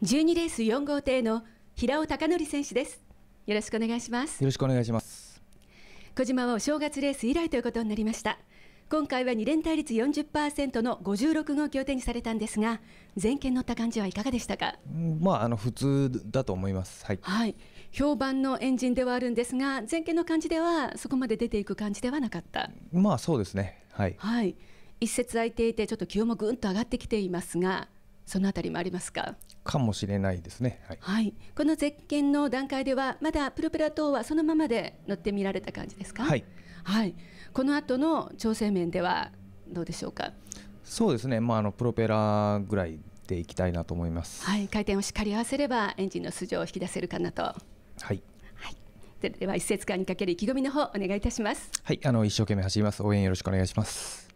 12レース4号艇の平尾貴則選手ですよろしくお願いしますよろしくお願いします小島はお正月レース以来ということになりました今回は2連対率40%の56号強手にされたんですが全見乗った感じはいかがでしたか、まあ、あの普通だと思います、はい、はい、評判のエンジンではあるんですが全見の感じではそこまで出ていく感じではなかったまあそうですねはい、はい、一節空いていてちょっと気温もぐんと上がってきていますがそのあたりもありますかかもしれないですね、はい、はい、この絶見の段階ではまだプロペラ等はそのままで乗ってみられた感じですか、はい、はい、この後の調整面ではどうでしょうかそうですね、まあ、あのプロペラぐらいでいきたいなと思います、はい、回転をしっかり合わせればエンジンの素性を引き出せるかなと。はいでは一節間にかける意気込みの方お願いいたしますはいあの一生懸命走ります応援よろしくお願いします